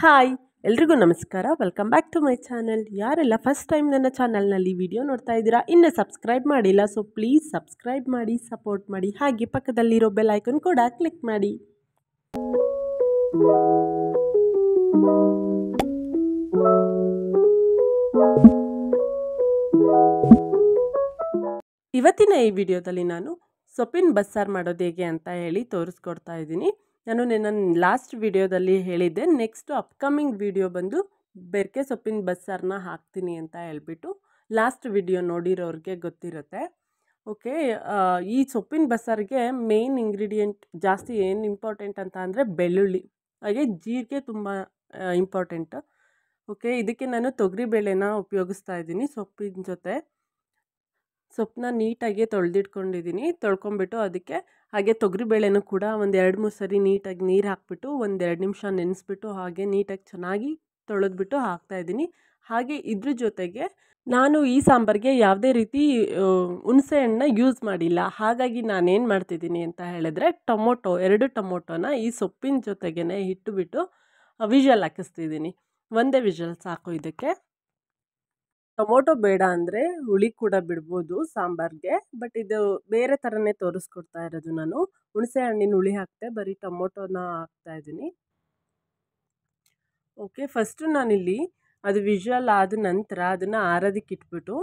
hi ಎಲ್ರಿಗೂ ನಮಸ್ಕಾರ welcome back to my channel ಯಾರೆಲ್ಲ ಫಸ್ಟ್ ಟೈಮ್ ನನ್ನ ಚಾನಲ್ನಲ್ಲಿ ವಿಡಿಯೋ ನೋಡ್ತಾ ಇದ್ದೀರಾ ಇನ್ನೂ ಸಬ್ಸ್ಕ್ರೈಬ್ ಮಾಡಿಲ್ಲ ಸೊ ಪ್ಲೀಸ್ ಸಬ್ಸ್ಕ್ರೈಬ್ ಮಾಡಿ ಸಪೋರ್ಟ್ ಮಾಡಿ ಹಾಗೆ ಪಕ್ಕದಲ್ಲಿರೋ ಬೆಲ್ ಐಕನ್ ಕೂಡ ಕ್ಲಿಕ್ ಮಾಡಿ ಇವತ್ತಿನ ಈ ವಿಡಿಯೋದಲ್ಲಿ ನಾನು ಸೊಪ್ಪಿನ ಬಸ್ಸಾರು ಮಾಡೋದು ಹೇಗೆ ಅಂತ ಹೇಳಿ ತೋರಿಸ್ಕೊಡ್ತಾ ಇದ್ದೀನಿ ನಾನು ನನ್ನ ಲಾಸ್ಟ್ ವಿಡಿಯೋದಲ್ಲಿ ಹೇಳಿದ್ದೆ ನೆಕ್ಸ್ಟ್ ಅಪ್ಕಮಿಂಗ್ ವಿಡಿಯೋ ಬಂದು ಬೆರ್ಕೆ ಸೊಪ್ಪಿನ ಬಸ್ಸಾರನ್ನ ಹಾಕ್ತೀನಿ ಅಂತ ಹೇಳ್ಬಿಟ್ಟು ಲಾಸ್ಟ್ ವಿಡಿಯೋ ನೋಡಿರೋರಿಗೆ ಗೊತ್ತಿರುತ್ತೆ ಓಕೆ ಈ ಸೊಪ್ಪಿನ ಬಸ್ಸಾರಿಗೆ ಮೇನ್ ಇಂಗ್ರೀಡಿಯೆಂಟ್ ಜಾಸ್ತಿ ಏನು ಇಂಪಾರ್ಟೆಂಟ್ ಅಂತ ಅಂದರೆ ಬೆಳ್ಳುಳ್ಳಿ ಹಾಗೆ ಜೀರಿಗೆ ತುಂಬ ಇಂಪಾರ್ಟೆಂಟ್ ಓಕೆ ಇದಕ್ಕೆ ನಾನು ತೊಗರಿಬೇಳೆನ ಉಪಯೋಗಿಸ್ತಾ ಇದ್ದೀನಿ ಸೊಪ್ಪಿನ ಜೊತೆ ಸೊಪ್ಪನ್ನ ನೀಟಾಗಿ ತೊಳೆದಿಟ್ಕೊಂಡಿದ್ದೀನಿ ತೊಳ್ಕೊಂಬಿಟ್ಟು ಅದಕ್ಕೆ ಹಾಗೆ ತೊಗರಿಬೇಳೆನೂ ಕೂಡ ಒಂದು ಎರಡು ಮೂರು ಸರಿ ನೀಟಾಗಿ ನೀರು ಹಾಕಿಬಿಟ್ಟು ಒಂದು ಎರಡು ನಿಮಿಷ ನೆನೆಸ್ಬಿಟ್ಟು ಹಾಗೆ ನೀಟಾಗಿ ಚೆನ್ನಾಗಿ ತೊಳೆದ್ಬಿಟ್ಟು ಹಾಕ್ತಾಯಿದ್ದೀನಿ ಹಾಗೆ ಇದ್ರ ಜೊತೆಗೆ ನಾನು ಈ ಸಾಂಬಾರಿಗೆ ಯಾವುದೇ ರೀತಿ ಹುಣಸೆ ಹಣ್ಣನ್ನ ಯೂಸ್ ಮಾಡಿಲ್ಲ ಹಾಗಾಗಿ ನಾನೇನು ಮಾಡ್ತಿದ್ದೀನಿ ಅಂತ ಹೇಳಿದ್ರೆ ಟೊಮೊಟೊ ಎರಡು ಟೊಮೊಟೊನ ಈ ಸೊಪ್ಪಿನ ಜೊತೆಗೇ ಇಟ್ಟುಬಿಟ್ಟು ವಿಷಲ್ ಹಾಕಿಸ್ತಿದ್ದೀನಿ ಒಂದೇ ವಿಷಲ್ ಸಾಕು ಇದಕ್ಕೆ ಟೊಮೊಟೊ ಬೇಡ ಅಂದರೆ ಹುಳಿ ಕೂಡ ಬಿಡ್ಬೋದು ಸಾಂಬಾರಿಗೆ ಬಟ್ ಇದು ಬೇರೆ ಥರನೇ ತೋರಿಸ್ಕೊಡ್ತಾ ಇರೋದು ನಾನು ಹುಣಸೆ ಹಣ್ಣಿನ ಹುಳಿ ಹಾಕ್ತೆ ಬರೀ ಟೊಮೊಟೊನ ಹಾಕ್ತಾಯಿದ್ದೀನಿ ಓಕೆ ಫಸ್ಟು ನಾನಿಲ್ಲಿ ಅದು ವಿಜುವಲ್ ಆದ ನಂತರ ಅದನ್ನು ಆರೋದಕ್ಕೆ ಇಟ್ಬಿಟ್ಟು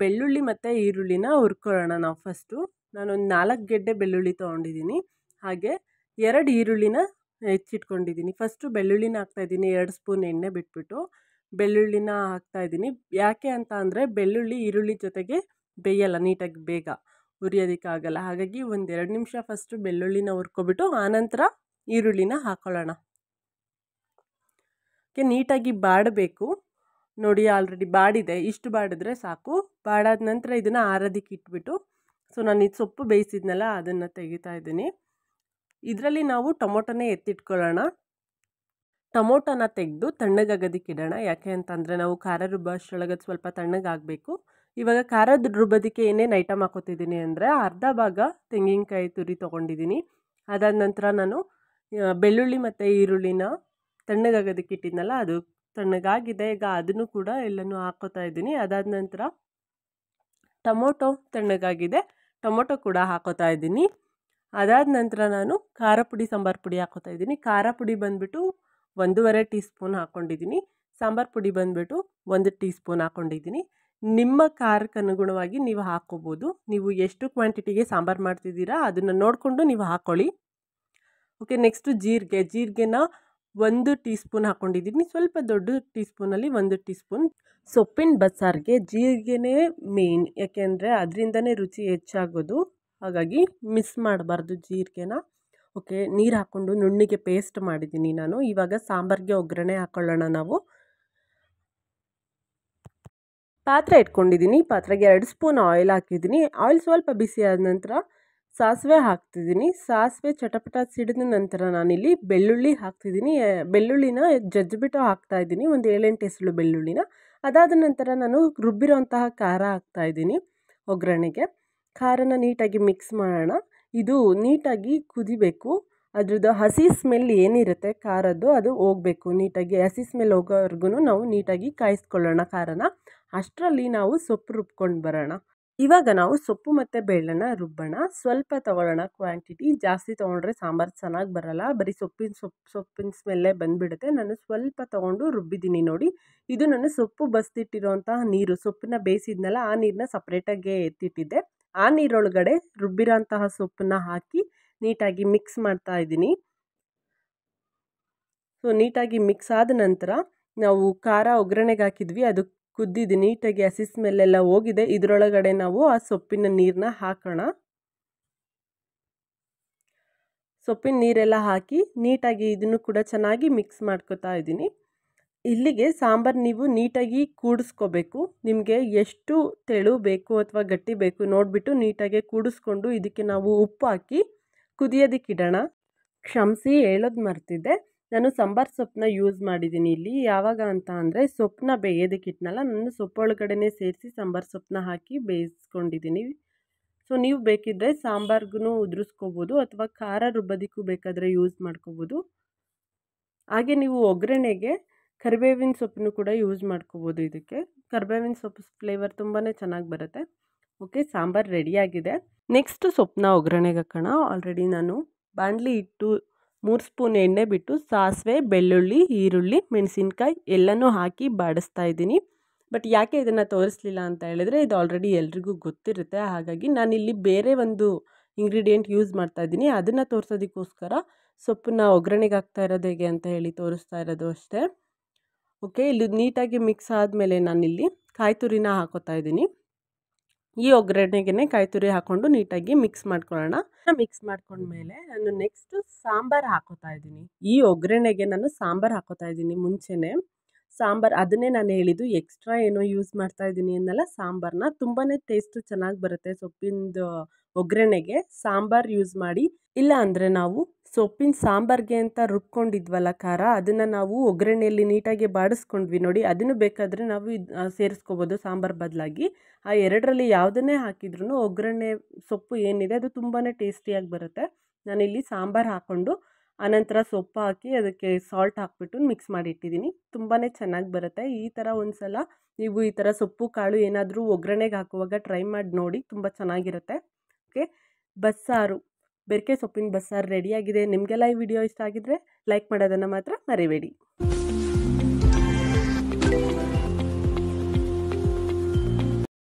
ಬೆಳ್ಳುಳ್ಳಿ ಮತ್ತು ಈರುಳ್ಳಿನ ಹುರ್ಕೊಳ್ಳೋಣ ನಾವು ಫಸ್ಟು ನಾನೊಂದು ನಾಲ್ಕು ಗೆಡ್ಡೆ ಬೆಳ್ಳುಳ್ಳಿ ತೊಗೊಂಡಿದ್ದೀನಿ ಹಾಗೆ ಎರಡು ಈರುಳ್ಳಿನ ಹೆಚ್ಚಿಟ್ಕೊಂಡಿದ್ದೀನಿ ಫಸ್ಟು ಬೆಳ್ಳುಳ್ಳಿನ ಹಾಕ್ತಾಯಿದ್ದೀನಿ ಎರಡು ಸ್ಪೂನ್ ಎಣ್ಣೆ ಬಿಟ್ಬಿಟ್ಟು ಬೆಳ್ಳುಳ್ಳಿನ ಇದ್ದೀನಿ ಯಾಕೆ ಅಂತ ಅಂದರೆ ಬೆಳ್ಳುಳ್ಳಿ ಈರುಳ್ಳಿ ಜೊತೆಗೆ ಬೇಯಲ್ಲ ನೀಟಾಗಿ ಬೇಗ ಹುರಿಯೋದಕ್ಕಾಗಲ್ಲ ಹಾಗಾಗಿ ಒಂದೆರಡು ನಿಮಿಷ ಫಸ್ಟು ಬೆಳ್ಳುಳ್ಳಿನ ಹುರ್ಕೊಬಿಟ್ಟು ಆನಂತರ ಈರುಳ್ಳಿನ ಹಾಕ್ಕೊಳ್ಳೋಣ ಓಕೆ ನೀಟಾಗಿ ಬಾಡಬೇಕು ನೋಡಿ ಆಲ್ರೆಡಿ ಬಾಡಿದೆ ಇಷ್ಟು ಬಾಡಿದ್ರೆ ಸಾಕು ಬಾಡಾದ ನಂತರ ಇದನ್ನು ಆರೋದಕ್ಕೆ ಇಟ್ಬಿಟ್ಟು ಸೊ ನಾನು ಇದು ಸೊಪ್ಪು ಬೇಯಿಸಿದ್ನಲ್ಲ ಅದನ್ನು ತೆಗಿತಾ ಇದ್ದೀನಿ ಇದರಲ್ಲಿ ನಾವು ಟೊಮೊಟೊನೇ ಎತ್ತಿಟ್ಕೊಳ್ಳೋಣ ಟೊಮೊಟೊನ ತೆಗೆದು ತಣ್ಣಗಾಗೋದಕ್ಕಿಡೋಣ ಯಾಕೆ ಅಂತಂದರೆ ನಾವು ಖಾರ ರುಬ್ಬ ಸ್ವಲ್ಪ ತಣ್ಣಗಾಗಬೇಕು ಇವಾಗ ಖಾರದ ರುಬ್ಬೋದಕ್ಕೆ ಏನೇನು ಐಟಮ್ ಹಾಕೋತಿದ್ದೀನಿ ಅಂದರೆ ಅರ್ಧ ಭಾಗ ತೆಂಗಿನಕಾಯಿ ತುರಿ ತೊಗೊಂಡಿದ್ದೀನಿ ಅದಾದ ನಂತರ ನಾನು ಬೆಳ್ಳುಳ್ಳಿ ಮತ್ತು ಈರುಳ್ಳಿನ ತಣ್ಣಗಾಗೋದಕ್ಕೆ ಇಟ್ಟಿದ್ನಲ್ಲ ಅದು ತಣ್ಣಗಾಗಿದೆ ಈಗ ಅದನ್ನು ಕೂಡ ಎಲ್ಲನೂ ಹಾಕೋತಾ ಇದ್ದೀನಿ ಅದಾದ ನಂತರ ಟೊಮೊಟೊ ತಣ್ಣಗಾಗಿದೆ ಟೊಮೊಟೊ ಕೂಡ ಹಾಕೋತಾ ಇದ್ದೀನಿ ಅದಾದ ನಂತರ ನಾನು ಖಾರ ಪುಡಿ ಸಾಂಬಾರು ಪುಡಿ ಹಾಕೋತಾ ಇದ್ದೀನಿ ಖಾರ ಪುಡಿ ಬಂದುಬಿಟ್ಟು ಒಂದೂವರೆ ಟೀ ಸ್ಪೂನ್ ಹಾಕ್ಕೊಂಡಿದ್ದೀನಿ ಸಾಂಬಾರು ಪುಡಿ ಬಂದುಬಿಟ್ಟು ಒಂದು ಟೀ ಸ್ಪೂನ್ ಹಾಕ್ಕೊಂಡಿದ್ದೀನಿ ನಿಮ್ಮ ಖಾರಕ್ಕೆ ಅನುಗುಣವಾಗಿ ನೀವು ಹಾಕ್ಕೋಬೋದು ನೀವು ಎಷ್ಟು ಕ್ವಾಂಟಿಟಿಗೆ ಸಾಂಬಾರು ಮಾಡ್ತಿದ್ದೀರಾ ಅದನ್ನು ನೋಡಿಕೊಂಡು ನೀವು ಹಾಕ್ಕೊಳ್ಳಿ ಓಕೆ ನೆಕ್ಸ್ಟು ಜೀರಿಗೆ ಜೀರಿಗೆನ ಒಂದು ಟೀ ಸ್ಪೂನ್ ಹಾಕ್ಕೊಂಡಿದ್ದೀನಿ ಸ್ವಲ್ಪ ದೊಡ್ಡ ಟೀ ಸ್ಪೂನಲ್ಲಿ ಒಂದು ಟೀ ಸ್ಪೂನ್ ಸೊಪ್ಪಿನ ಬಸ್ಸಾರಿಗೆ ಜೀರಿಗೆನೇ ಮೇನ್ ಯಾಕೆಂದರೆ ಅದರಿಂದನೇ ರುಚಿ ಹೆಚ್ಚಾಗೋದು ಹಾಗಾಗಿ ಮಿಸ್ ಮಾಡಬಾರ್ದು ಜೀರಿಗೆನ ಓಕೆ ನೀರು ಹಾಕ್ಕೊಂಡು ನುಣ್ಣಿಗೆ ಪೇಸ್ಟ್ ಮಾಡಿದ್ದೀನಿ ನಾನು ಇವಾಗ ಸಾಂಬಾರಿಗೆ ಒಗ್ಗರಣೆ ಹಾಕೊಳ್ಳೋಣ ನಾವು ಪಾತ್ರೆ ಇಟ್ಕೊಂಡಿದ್ದೀನಿ ಪಾತ್ರೆಗೆ ಎರಡು ಸ್ಪೂನ್ ಆಯಿಲ್ ಹಾಕಿದ್ದೀನಿ ಆಯಿಲ್ ಸ್ವಲ್ಪ ಬಿಸಿ ಆದ ನಂತರ ಸಾಸಿವೆ ಹಾಕ್ತಿದ್ದೀನಿ ಸಾಸಿವೆ ಚಟಪಟ ಸಿಡಿದ ನಂತರ ನಾನಿಲ್ಲಿ ಬೆಳ್ಳುಳ್ಳಿ ಹಾಕ್ತಿದ್ದೀನಿ ಬೆಳ್ಳುಳ್ಳಿನ ಜಜ್ಜಿಬಿಟ್ಟು ಹಾಕ್ತಾಯಿದ್ದೀನಿ ಒಂದು ಏಳೆಂಟು ಎಸಳು ಬೆಳ್ಳುಳ್ಳಿನ ಅದಾದ ನಂತರ ನಾನು ರುಬ್ಬಿರೋಂತಹ ಖಾರ ಹಾಕ್ತಾಯಿದ್ದೀನಿ ಒಗ್ಗರಣೆಗೆ ಖಾರನ ನೀಟಾಗಿ ಮಿಕ್ಸ್ ಮಾಡೋಣ ಇದು ನೀಟಾಗಿ ಕುದಿಬೇಕು ಅದ್ರದ್ದು ಹಸಿ ಸ್ಮೆಲ್ ಏನಿರುತ್ತೆ ಖಾರದ್ದು ಅದು ಹೋಗ್ಬೇಕು ನೀಟಾಗಿ ಹಸಿ ಸ್ಮೆಲ್ ಹೋಗೋವರೆಗೂ ನಾವು ನೀಟಾಗಿ ಕಾಯಿಸ್ಕೊಳ್ಳೋಣ ಖಾರನ ಅಷ್ಟರಲ್ಲಿ ನಾವು ಸೊಪ್ಪು ರುಬ್ಕೊಂಡು ಬರೋಣ ಇವಾಗ ನಾವು ಸೊಪ್ಪು ಮತ್ತು ಬೆಳ್ಳನ್ನ ರುಬ್ಬೋಣ ಸ್ವಲ್ಪ ತೊಗೊಳ್ಳೋಣ ಕ್ವಾಂಟಿಟಿ ಜಾಸ್ತಿ ತೊಗೊಂಡ್ರೆ ಸಾಂಬಾರು ಚೆನ್ನಾಗಿ ಬರಲ್ಲ ಬರೀ ಸೊಪ್ಪಿನ ಸೊಪ್ಪು ಸೊಪ್ಪಿನ ಸ್ಮೆಲ್ಲೇ ಬಂದುಬಿಡುತ್ತೆ ನಾನು ಸ್ವಲ್ಪ ತೊಗೊಂಡು ರುಬ್ಬಿದ್ದೀನಿ ನೋಡಿ ಇದು ನಾನು ಸೊಪ್ಪು ಬಸ್ದಿಟ್ಟಿರೋಂತಹ ನೀರು ಸೊಪ್ಪನ್ನ ಬೇಯಿಸಿದ್ನಲ್ಲ ಆ ನೀರನ್ನ ಸಪ್ರೇಟಾಗೇ ಎತ್ತಿಟ್ಟಿದ್ದೆ ಆ ನೀರೊಳಗಡೆ ರುಬ್ಬಿರೋಂತಹ ಸೊಪ್ಪನ್ನು ಹಾಕಿ ನೀಟಾಗಿ ಮಿಕ್ಸ್ ಮಾಡ್ತಾ ಇದ್ದೀನಿ ಸೊ ನೀಟಾಗಿ ಮಿಕ್ಸ್ ಆದ ನಂತರ ನಾವು ಖಾರ ಒಗ್ಗರಣೆಗೆ ಹಾಕಿದ್ವಿ ಅದು ಕುದ್ದಿದ್ದು ನೀಟಾಗಿ ಹಸಿ ಸ್ಮೆಲ್ಲೆಲ್ಲ ಹೋಗಿದೆ ಇದರೊಳಗಡೆ ನಾವು ಆ ಸೊಪ್ಪಿನ ನೀರನ್ನ ಹಾಕೋಣ ಸೊಪ್ಪಿನ ನೀರೆಲ್ಲ ಹಾಕಿ ನೀಟಾಗಿ ಇದನ್ನು ಕೂಡ ಚೆನ್ನಾಗಿ ಮಿಕ್ಸ್ ಮಾಡ್ಕೋತಾ ಇದ್ದೀನಿ ಇಲ್ಲಿಗೆ ಸಾಂಬಾರು ನೀವು ನೀಟಾಗಿ ಕೂಡಿಸ್ಕೋಬೇಕು ನಿಮಗೆ ಎಷ್ಟು ತೆಳು ಬೇಕು ಅಥವಾ ಗಟ್ಟಿ ಬೇಕು ನೋಡಿಬಿಟ್ಟು ನೀಟಾಗಿ ಕೂಡಿಸ್ಕೊಂಡು ಇದಕ್ಕೆ ನಾವು ಉಪ್ಪು ಹಾಕಿ ಕುದಿಯೋದಕ್ಕಿಡೋಣ ಕ್ಷಮಿಸಿ ಹೇಳೋದು ಮರ್ತಿದ್ದೆ ನಾನು ಸಾಂಬಾರ್ ಸೊಪ್ಪನ್ನ ಯೂಸ್ ಮಾಡಿದ್ದೀನಿ ಇಲ್ಲಿ ಯಾವಾಗ ಅಂತ ಅಂದರೆ ಸೊಪ್ಪನ್ನ ಬೇಯೋದಕ್ಕಿಟ್ನಲ್ಲ ನಾನು ಸೊಪ್ಪೊಳಗಡೆ ಸೇರಿಸಿ ಸಾಂಬಾರು ಸೊಪ್ಪನ್ನ ಹಾಕಿ ಬೇಯಿಸ್ಕೊಂಡಿದ್ದೀನಿ ಸೊ ನೀವು ಬೇಕಿದ್ದರೆ ಸಾಂಬಾರ್ಗೂ ಉದುರಿಸ್ಕೋಬೋದು ಅಥವಾ ಖಾರ ರುಬ್ಬದಿಕ್ಕೂ ಬೇಕಾದರೆ ಯೂಸ್ ಮಾಡ್ಕೋಬೋದು ಹಾಗೆ ನೀವು ಒಗ್ಗರಣೆಗೆ ಕರಿಬೇವಿನ ಸೊಪ್ಪನ್ನು ಕೂಡ ಯೂಸ್ ಮಾಡ್ಕೋಬೋದು ಇದಕ್ಕೆ ಕರಿಬೇವಿನ ಸೊಪ್ಪು ಫ್ಲೇವರ್ ತುಂಬಾ ಚೆನ್ನಾಗಿ ಬರುತ್ತೆ ಓಕೆ ಸಾಂಬಾರು ರೆಡಿಯಾಗಿದೆ ನೆಕ್ಸ್ಟ್ ಸೊಪ್ಪನ್ನ ಒಗ್ಗರಣೆಗೆ ಹಾಕೋಣ ಆಲ್ರೆಡಿ ನಾನು ಬಾಣಲಿ ಇಟ್ಟು ಮೂರು ಸ್ಪೂನ್ ಎಣ್ಣೆ ಬಿಟ್ಟು ಸಾಸಿವೆ ಬೆಳ್ಳುಳ್ಳಿ ಈರುಳ್ಳಿ ಮೆಣಸಿನ್ಕಾಯಿ ಎಲ್ಲನೂ ಹಾಕಿ ಬಾಡಿಸ್ತಾ ಇದ್ದೀನಿ ಬಟ್ ಯಾಕೆ ಇದನ್ನು ತೋರಿಸ್ಲಿಲ್ಲ ಅಂತ ಹೇಳಿದರೆ ಇದು ಆಲ್ರೆಡಿ ಎಲ್ರಿಗೂ ಗೊತ್ತಿರುತ್ತೆ ಹಾಗಾಗಿ ನಾನಿಲ್ಲಿ ಬೇರೆ ಒಂದು ಇಂಗ್ರೀಡಿಯೆಂಟ್ ಯೂಸ್ ಮಾಡ್ತಾ ಇದ್ದೀನಿ ಅದನ್ನು ತೋರಿಸೋದಕ್ಕೋಸ್ಕರ ಸೊಪ್ಪನ್ನ ಒಗ್ಗರಣೆಗೆ ಹಾಕ್ತಾ ಇರೋದು ಹೇಗೆ ಅಂತ ಹೇಳಿ ತೋರಿಸ್ತಾ ಇರೋದು ಅಷ್ಟೇ ಓಕೆ ಇಲ್ಲಿ ನೀಟಾಗಿ ಮಿಕ್ಸ್ ಆದಮೇಲೆ ನಾನಿಲ್ಲಿ ಕಾಯಿ ತುರಿನ ಹಾಕೋತಾ ಇದ್ದೀನಿ ಈ ಒಗ್ಗರಣೆಗೆ ಕಾಯಿ ತುರಿ ಹಾಕ್ಕೊಂಡು ನೀಟಾಗಿ ಮಿಕ್ಸ್ ಮಾಡ್ಕೊಳ್ಳೋಣ ಮಿಕ್ಸ್ ಮಾಡ್ಕೊಂಡ್ಮೇಲೆ ನಾನು ನೆಕ್ಸ್ಟು ಸಾಂಬಾರು ಹಾಕೋತಾ ಇದ್ದೀನಿ ಈ ಒಗ್ಗರಣೆಗೆ ನಾನು ಸಾಂಬಾರು ಹಾಕೋತಾ ಇದ್ದೀನಿ ಮುಂಚೆನೇ ಸಾಂಬಾರು ಅದನ್ನೇ ನಾನು ಹೇಳಿದ್ದು ಎಕ್ಸ್ಟ್ರಾ ಏನೋ ಯೂಸ್ ಮಾಡ್ತಾ ಇದ್ದೀನಿ ಅನ್ನಲ್ಲ ಸಾಂಬಾರನ್ನ ತುಂಬಾ ಟೇಸ್ಟು ಚೆನ್ನಾಗಿ ಬರುತ್ತೆ ಸೊಪ್ಪಿಂದು ಒಗ್ಗರಣೆಗೆ ಸಾಂಬಾರು ಯೂಸ್ ಮಾಡಿ ಇಲ್ಲ ಅಂದರೆ ನಾವು ಸೊಪ್ಪಿನ ಸಾಂಬಾರಿಗೆ ಅಂತ ರುಬ್ಕೊಂಡಿದ್ವಲ್ಲ ಖಾರ ಅದನ್ನು ನಾವು ಒಗ್ಗರಣೆಯಲ್ಲಿ ನೀಟಾಗಿ ಬಾಡಿಸ್ಕೊಂಡ್ವಿ ನೋಡಿ ಅದನ್ನು ಬೇಕಾದರೆ ನಾವು ಇದು ಸೇರಿಸ್ಕೋಬೋದು ಸಾಂಬಾರು ಬದಲಾಗಿ ಆ ಎರಡರಲ್ಲಿ ಯಾವುದನ್ನೇ ಹಾಕಿದ್ರು ಒಗ್ಗರಣೆ ಸೊಪ್ಪು ಏನಿದೆ ಅದು ತುಂಬಾ ಟೇಸ್ಟಿಯಾಗಿ ಬರುತ್ತೆ ನಾನಿಲ್ಲಿ ಸಾಂಬಾರು ಹಾಕ್ಕೊಂಡು ಆನಂತರ ಸೊಪ್ಪು ಹಾಕಿ ಅದಕ್ಕೆ ಸಾಲ್ಟ್ ಹಾಕಿಬಿಟ್ಟು ಮಿಕ್ಸ್ ಮಾಡಿಟ್ಟಿದ್ದೀನಿ ತುಂಬಾ ಚೆನ್ನಾಗಿ ಬರುತ್ತೆ ಈ ಥರ ಒಂದು ಸಲ ನೀವು ಈ ಥರ ಸೊಪ್ಪು ಕಾಳು ಏನಾದರೂ ಒಗ್ಗರಣೆಗೆ ಹಾಕುವಾಗ ಟ್ರೈ ಮಾಡಿ ನೋಡಿ ತುಂಬ ಚೆನ್ನಾಗಿರುತ್ತೆ ಓಕೆ ಬಸ್ಸಾರು ಬೆರಕೆ ಸೊಪ್ಪಿನ ಬಸ್ಸಾರು ರೆಡಿಯಾಗಿದೆ ನಿಮಗೆಲ್ಲ ಈ ವಿಡಿಯೋ ಇಷ್ಟ ಆಗಿದರೆ ಲೈಕ್ ಮಾಡೋದನ್ನು ಮಾತ್ರ ಮರಿಬೇಡಿ